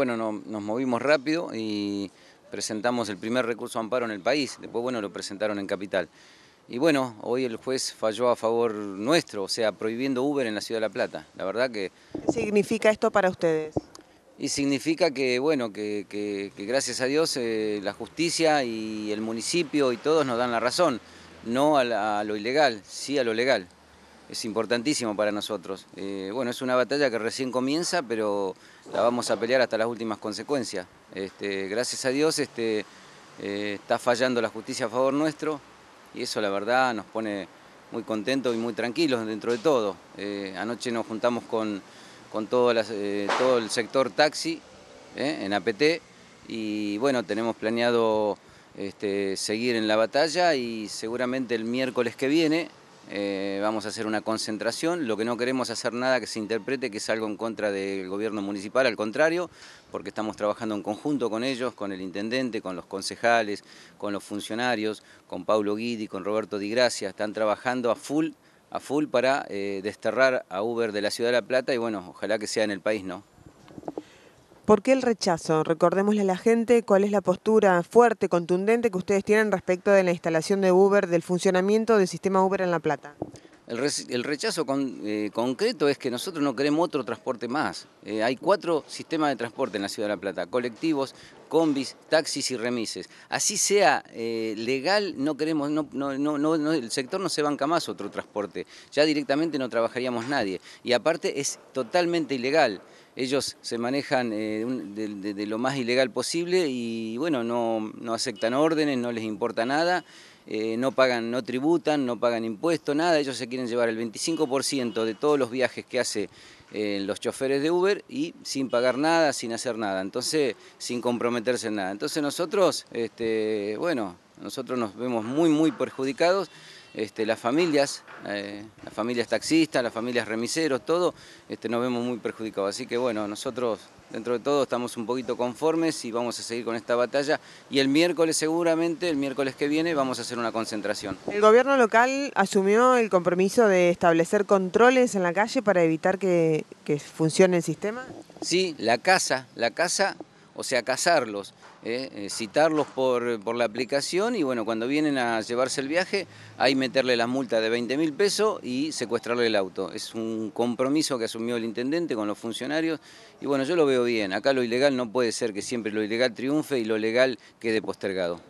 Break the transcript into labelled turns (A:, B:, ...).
A: bueno, nos movimos rápido y presentamos el primer recurso amparo en el país, después bueno, lo presentaron en Capital. Y bueno, hoy el juez falló a favor nuestro, o sea, prohibiendo Uber en la Ciudad de La Plata. La verdad que...
B: ¿Qué significa esto para ustedes?
A: Y significa que, bueno, que, gracias a Dios eh, la justicia y el municipio y todos nos dan la razón, no a lo ilegal, sí a lo legal es importantísimo para nosotros. Eh, bueno, es una batalla que recién comienza, pero la vamos a pelear hasta las últimas consecuencias. Este, gracias a Dios este, eh, está fallando la justicia a favor nuestro y eso la verdad nos pone muy contentos y muy tranquilos dentro de todo. Eh, anoche nos juntamos con, con todo, el sector taxi en APT y bueno, tenemos planeado este, seguir en la batalla y seguramente el miércoles que viene eh, vamos a hacer una concentración, lo que no queremos hacer nada que se interprete que es algo en contra del gobierno municipal, al contrario, porque estamos trabajando en conjunto con ellos, con el intendente, con los concejales, con los funcionarios, con Pablo Guidi, con Roberto Di Gracia, están trabajando a full, a full para eh, desterrar a Uber de la ciudad de La Plata y bueno, ojalá que sea en el país, ¿no?
B: ¿Por qué el rechazo? Recordémosle a la gente cuál es la postura fuerte, contundente que ustedes tienen respecto de la instalación de Uber, del funcionamiento del sistema Uber en La Plata.
A: El, rechazo eh, concreto es que nosotros no queremos otro transporte más. Eh, hay cuatro sistemas de transporte en la Ciudad de La Plata, colectivos, combis, taxis y remises. Así sea eh, legal, no queremos, no, no, no, el sector no se banca más otro transporte. Ya directamente no trabajaríamos nadie. Y aparte es totalmente ilegal. Ellos se manejan de, lo más ilegal posible y bueno, no aceptan órdenes, no les importa nada. Eh, no pagan, no tributan, no pagan impuestos, nada, ellos se quieren llevar el 25% de todos los viajes que hace eh, los choferes de Uber y sin pagar nada, sin hacer nada, entonces sin comprometerse en nada. Entonces nosotros, este, bueno, nosotros nos vemos muy, muy perjudicados. Este, las familias, eh, las familias taxistas, las familias remiseros, todo, este, nos vemos muy perjudicados. Así que bueno, nosotros dentro de todo estamos un poquito conformes y vamos a seguir con esta batalla. Y el miércoles seguramente, el miércoles que viene, vamos a hacer una concentración.
B: El gobierno local asumió el compromiso de establecer controles en la calle para evitar que, funcione el sistema.
A: Sí, la casa, la casa, o sea, cazarlos. ¿eh? Eh, citarlos por, por, la aplicación y bueno, cuando vienen a llevarse el viaje, hay meterle la multa de 20 mil pesos y secuestrarle el auto. Es un compromiso que asumió el intendente con los funcionarios y bueno, yo lo veo bien. Acá lo ilegal no puede ser que siempre lo ilegal triunfe y lo legal quede postergado.